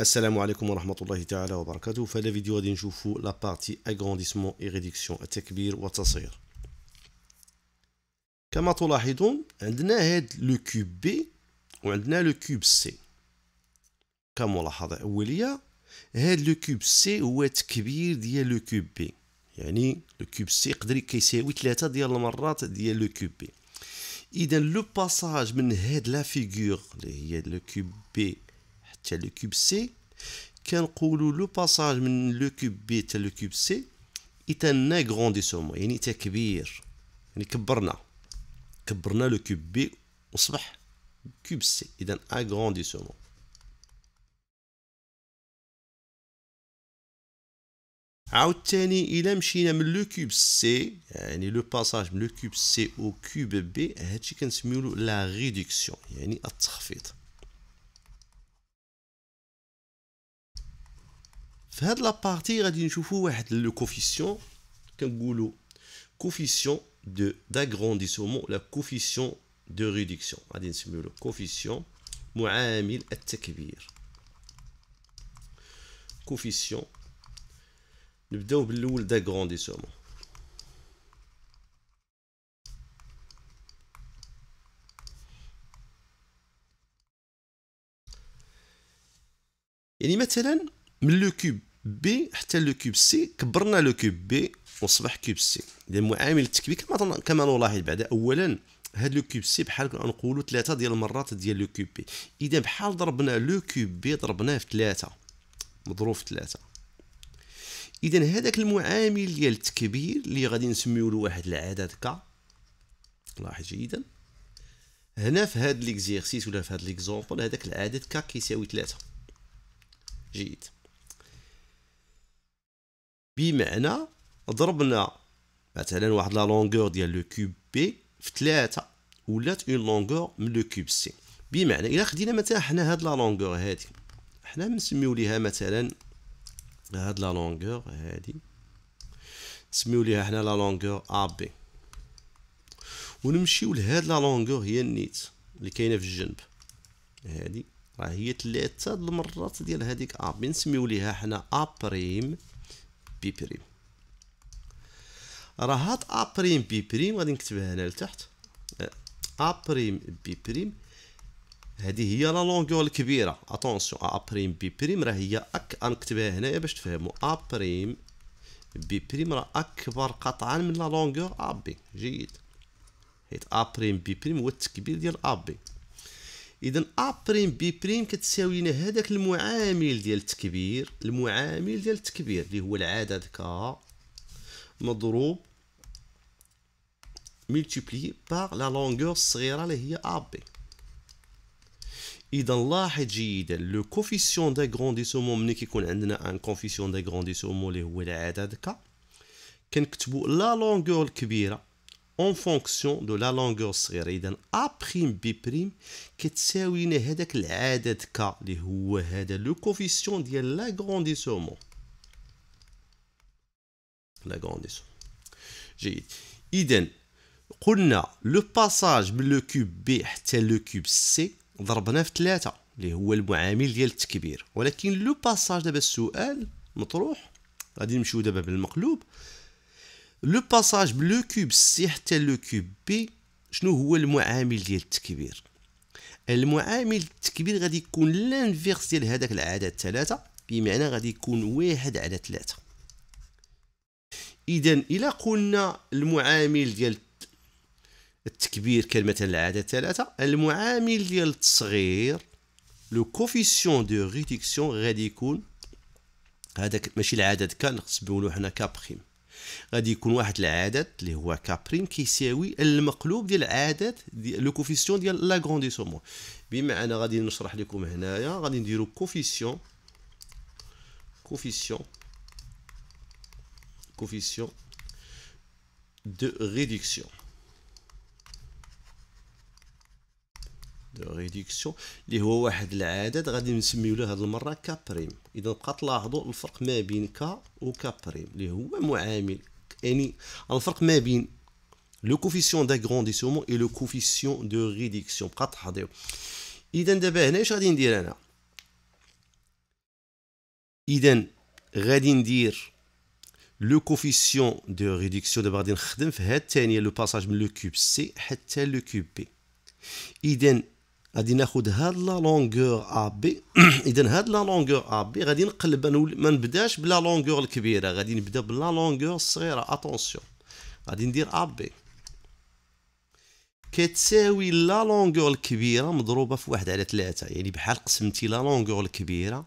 السلام عليكم ورحمة الله تعالى وبركاته في هذا الفيديو غادي نشوفو لابارتي اغونديسمون اي ريديكسيون التكبير والتصغير كما تلاحظون عندنا هاد لو كوب بي وعندنا لو كوب سي كملاحظة أولية هاد لو كوب سي هو تكبير ديال لو كوب بي يعني لو كوب سي يقدر كيساوي تلاتة ديال المرات ديال لو كوب بي إذا لو باساج من هاد لا فيغور اللي هي لو كوب بي تاع لو كوب سي كنقولوا لو باساج من لو كوب بي حتى لو كوب سي ايتانا غرونديسومون يعني تا كبير يعني كبرنا كبرنا لو كوب بي وصبح كوب سي اذا اغرونديسومون عاوتاني الا مشينا من لو كوب سي يعني لو باساج من لو كوب سي او كوب بي هادشي كنسميولو لا ريدكسيون يعني التخفيض la partie à coefficient coefficient de d'agrandissement la coefficient de réduction à coefficient moins 1000 coefficient double d'agrandissement et le cube بي حتى لو كوب سي كبرنا لو كوب بي وصبح كوب سي اذا معامل التكبير كما كما نلاحظ بعد اولا هاد لو كوب سي بحال كنقولوا ثلاثه ديال المرات ديال لو كوب بي اذا بحال ضربنا لو كوب بي ضربناه في ثلاثه مضروب في ثلاثه اذا هذاك المعامل ديال التكبير اللي غادي نسميو له واحد العدد ك لاحظ جيدا هنا في هاد ليكزيرسيس ولا في هاد ليكزومبل هذاك العدد ك كيساوي ثلاثه جيد بمعنى ضربنا مثلا واحد لا لونغور ديال لو كوب بي في 3 ولات اون لونغور من لو كوب سي بمعنى الا خدينا مثلا حنا هاد لا لونغور هادي حنا نسميو ليها مثلا هاد لا لونغور هادي نسميو ليها حنا لا لونغور ا بي ونمشيو لهاد لا لونغور هي النيت اللي كاينه في الجنب هادي راه هي 3 د المرات ديال هاديك ا بي نسميو ليها حنا ا بريم بي بريم راه هاد ا بريم بي بريم غادي نكتبها هنا لتحت ا بريم بي بريم هذه هي لا لونغور الكبيره اتونسيون ا بريم بي بريم راه هي أك... نكتبها هنايا باش تفهموا ا بريم بي بريم راه اكبر قطعا من لا لونغور ا بي جيد حيت ا بريم بي بريم هو التكبير ديال ا بي اذا ا بريم بي بريم كتساوي لنا هذاك المعامل ديال التكبير المعامل ديال التكبير اللي هو العدد ك مضروب ملتيبلي باغ لا لونغور الصغيره اللي هي ا بي اذا لاحظ جيدا لو كوفيسيون داغرونديسومون ملي كيكون عندنا ان كوفيسيون داغرونديسومون اللي هو العدد ك كنكتبوا لا لونغور الكبيره اون فونكسيون دو لا لونغور الصغيره اذا ا بريم بي بريم كتساوي لنا هذاك العدد ك اللي هو هذا لو كوفيسيون ديال لا غرونديسومون جيد اذا قلنا لو باساج من لو كوب بي حتى لو كوب سي ضربنا في ثلاثة اللي هو المعامل ديال التكبير ولكن لو باساج دابا السؤال مطروح غادي نمشيو دابا بالمقلوب لو باساج بلو كوب سي حتى لو كوب بي شنو هو المعامل ديال التكبير المعامل التكبير غادي يكون لانفيرس ديال هذاك العدد ثلاثة بمعنى غادي يكون واحد على ثلاثة اذا الا قلنا المعامل ديال التكبير كان مثلا العدد ثلاثة المعامل ديال التصغير لو كوفيسيون دو ريديكسيون غادي يكون هذاك ماشي العدد كنقص بنقولو حنا كابخيم غادي يكون واحد العدد اللي هو بريم كيساوي المقلوب ديال العدد ديال لو كوفيسيون ديال لا غرونديسومون بمعنى غادي نشرح لكم هنايا غادي نديرو كوفيسيون كوفيسيون كوفيسيون دو ريدكسيون دو ريديكسيون اللي هو واحد العدد غادي نسميو له هاد المره بريم اذا بقى تلاحظوا الفرق ما بين كا بريم اللي هو معامل يعني الفرق ما بين لو كوفيسيون داغرونديسيومون اي لو كوفيسيون دو ريديكسيون بقى تحضيو اذا دابا هنا اش غادي ندير انا اذا غادي ندير لو كوفيسيون دو ريديكسيون دابا غادي نخدم في هاد الثانيه لو باساج من لو كوب سي حتى لو كوب بي اذا غادي ناخذ هاد لا لونغور ا بي اذا هاد لا لونغور ا بي غادي نقلب ما نبداش بلا لونغور الكبيره غادي نبدا بلا لونغور الصغيره اتونسيون غادي ندير ا بي كتساوي لا لونغور الكبيره مضروبه في واحد على ثلاثة يعني بحال قسمتي لا لونغور الكبيره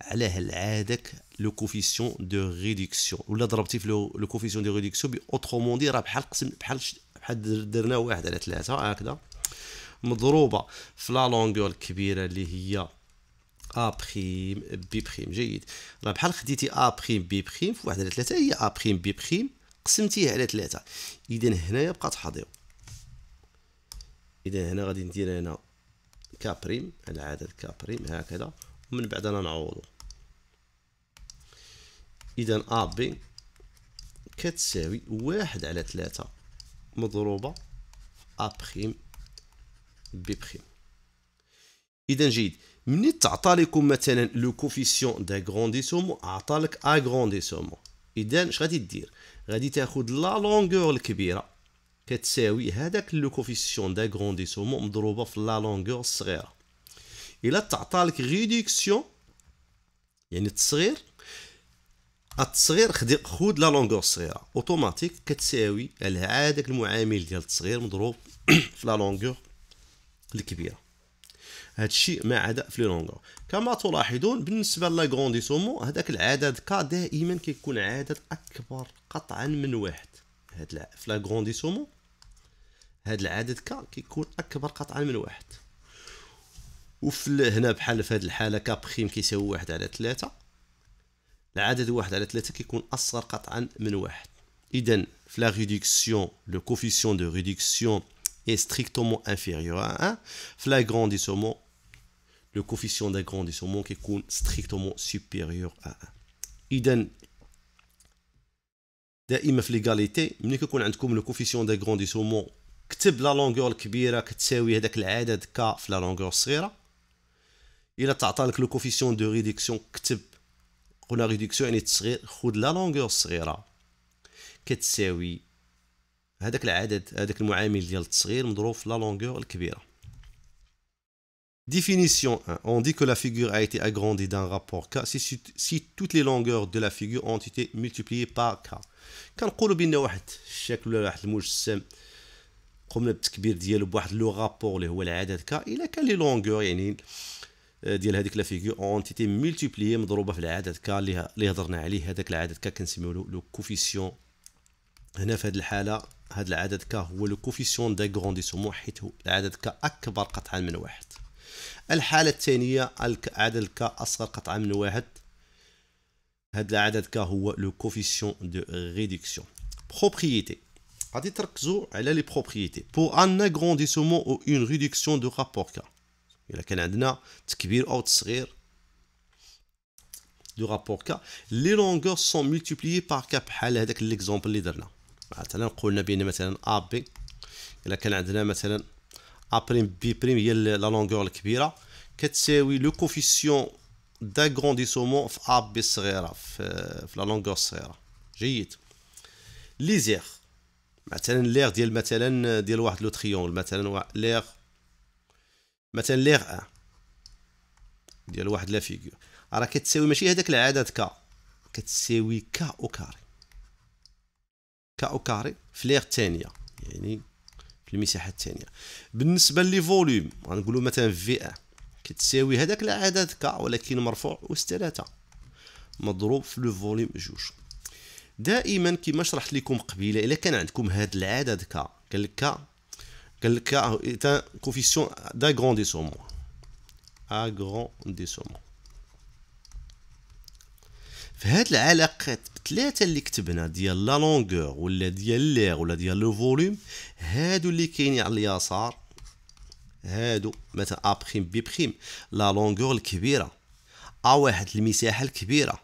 على هالعادك لو كوفيسيون دو ريدكسيون ولا ضربتي في لو كوفيسيون دو ريدكسيون اوترومون دي راه بحال قسم بحال بحال درنا واحد على ثلاثة هكذا مضروبه في لا لونغور الكبيره اللي هي ا بريم بي بريم جيد راه طيب، بحال خديتي ا بريم بي بريم في واحد على ثلاثه هي ا بريم بي بريم قسمتيه على ثلاثه اذا هنايا بقى تحضيو اذا هنا غادي ندير هنا كابريم العدد كابريم هكذا ومن بعد انا نعوضو اذا ا بي كتساوي واحد على ثلاثة مضروبة ا بريم بي بريم اذا جيد ملي تعطى لكم مثلا لو كوفيسيون دا غرونديسومون عطالك اغرونديسومون اذا اش غادي دير غادي تاخذ لا لونغور الكبيره كتساوي هذاك لو كوفيسيون دا غرونديسومون مضروبه في لا لونغور الصغيره الا تعطى لك ريدكسيون يعني التصغير التصغير خود لا لونغور الصغيره اوتوماتيك كتساوي العاده المعامل ديال التصغير مضروب في لا لونغور الكبيره هادشي ما عدا في لي لونغور كما تلاحظون بالنسبه لا هذاك العدد كا دائما كيكون عدد اكبر قطعا من واحد هاد في لا غرونديسومون هاد العدد كا كيكون اكبر قطعا من واحد وفي هنا بحال في هذه الحاله كا بخيم كيساوي واحد على ثلاثة العدد واحد على ثلاثة كيكون اصغر قطعا من واحد اذا في لا ريدكسيون لو كوفيسيون دو ريدكسيون est strictement inférieur à 1. Flagrant dégradissement. Le coefficient de qui est strictement supérieur à 1. Il donne l'égalité inégalités. Mieux que quand on le coefficient de dégradissement. Que la longueur qui est que c'est égal à k fois la longueur sera. Il a tâtonné que le coefficient de réduction que la réduction est très la longueur sera que c'est égal هذاك العدد هذاك المعامل ديال التصغير مضروب في لا لونغور الكبيره Définition 1. On dit que la figure a été agrandie d'un rapport k si, si toutes les longueurs de la figure ont été multipliées par k. كنقولوا بان واحد الشكل ولا واحد المجسم قمنا بالتكبير ديالو بواحد لو رابور اللي هو العدد k الا كان لي لونغور يعني آه، ديال هذيك لا فيغور اون تيتي ملتيبليي مضروبه في العدد k اللي هضرنا عليه هذاك العدد k كنسميو له لو كوفيسيون هنا في هذه الحاله هذا العدد ك هو لو كوفيسيون داغرونديسمون حيت العدد ك اكبر قطعا من واحد الحاله الثانيه العدد ك اصغر قطعا من واحد هذا العدد ك هو لو كوفيسيون دو ريدكسيون بروبريتي غادي تركزوا على لي بروبريتي بور ان اغرونديسمون او اون ريدكسيون دو رابور ك الا كان عندنا تكبير او تصغير دو rapport K, لي لونغور سون multipliées par K, بحال l'exemple, ليكزومبل اللي درنا مثلا قلنا بان مثلا ا بي الا كان عندنا مثلا ا بريم بي بريم هي لا لونغور الكبيره كتساوي لو كوفيسيون داغرونديسومون في ا بي الصغيره في في لا لونغور الصغيره جيد لي مثلا ليغ ديال مثلا ديال واحد لو تريونغل مثلا ليغ مثلا ليغ ان ديال واحد لا فيغور راه كتساوي ماشي هذاك العدد ك كتساوي ك او كاري او كاري في لير الثانيه يعني في المساحه الثانيه بالنسبه لي فوليوم غنقولوا مثلا في ا كتساوي هذاك العدد كا ولكن مرفوع اس 3 مضروب في لو فوليوم جوج دائما كما شرحت لكم قبيله الا كان عندكم هذا العدد كا قال لك قال لك ايتا كوفيسيون داغرونديسومون اغرونديسومون في هاد العلاقات الثلاثه اللي كتبنا ديال لا لونغور ولا ديال لير ولا ديال لو فوليوم هادو اللي كاينين على اليسار هادو مثلا ا بريم بي بريم لا لونغور الكبيره ا واحد المساحه الكبيره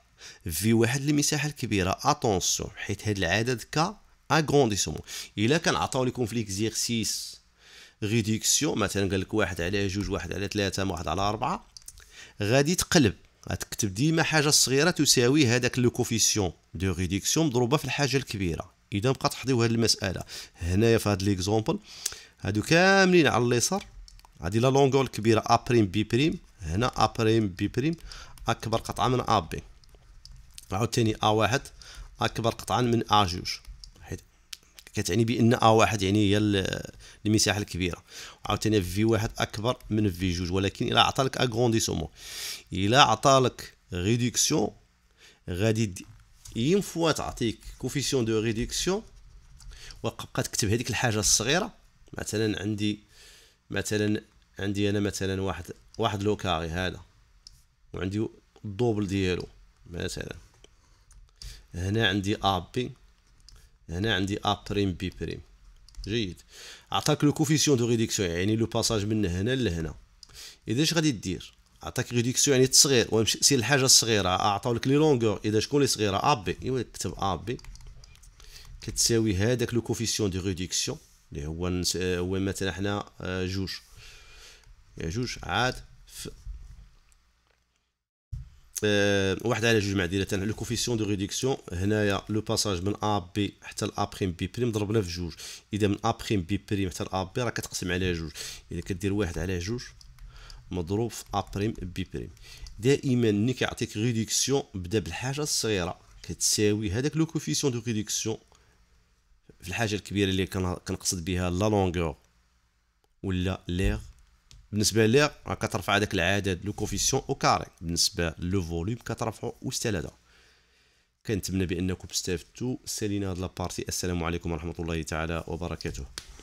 في واحد المساحه الكبيره اتونسيون حيت هاد العدد ك اغونديسمون الا كنعطاو لكم في ليكزيرسيس ريديكسيون مثلا قال لك واحد على جوج واحد على ثلاثه واحد على اربعه غادي تقلب غتكتب ديما حاجه صغيره تساوي هذاك لو كوفيسيون دو ريديكسيون مضروبه في الحاجه الكبيره اذا بقى تحضيو هذه المساله هنايا في هذا ليكزومبل هادو كاملين على اليسار هذه لا لونغول كبيره ا بريم بي بريم هنا ا بريم بي بريم اكبر قطعه من ا بي عاوتاني ا واحد اكبر قطعه من ا جوج كتعني بان ا واحد يعني هي المساحه الكبيره عاوتاني في واحد اكبر من في جوج ولكن الا عطالك اغرونديسومون الا عطالك ريدكسيون غادي اين فوا تعطيك كوفيسيون دو ريدكسيون وبقى تكتب هذيك الحاجه الصغيره مثلا عندي مثلا عندي انا مثلا واحد واحد لوكاري هذا وعندي الدوبل ديالو مثلا هنا عندي ا بي هنا عندي ا بريم بي بريم جيد عطاك لو كوفيسيون دو ريديكسيون يعني لو باساج من هنا لهنا اذا اش غادي دير عطاك ريديكسيون يعني تصغير ومشي سير الحاجه الصغيره عطاولك لي لونغور اذا شكون اللي صغيره ا بي ايوا كتب ا بي كتساوي هذاك لو كوفيسيون دو ريديكسيون اللي هو آه، هو مثلا حنا آه، جوج يا جوج عاد آه، واحد على جوج معدلات يعني لو كوفيسيون دو ريدكسيون هنايا لو باساج من ا بي حتى ل ا بريم بي بريم ضربنا في جوج اذا من ا بريم بي بريم حتى ل ا بي راه كتقسم على جوج اذا كدير واحد على جوج مضروب في ا بريم بي بريم دائما ملي كيعطيك ريدكسيون بدا بالحاجه الصغيره كتساوي هذاك لو كوفيسيون دو ريدكسيون في الحاجه الكبيره اللي كنقصد بها لا لونغور ولا لير بالنسبه ليها كترفع هذاك العدد لو كوفيسيون او كاري بالنسبه لو فوليوم كترفعو والسلاله كنتمنى بانكم استفدتوا سالينا هاد لابارتي السلام عليكم ورحمه الله تعالى وبركاته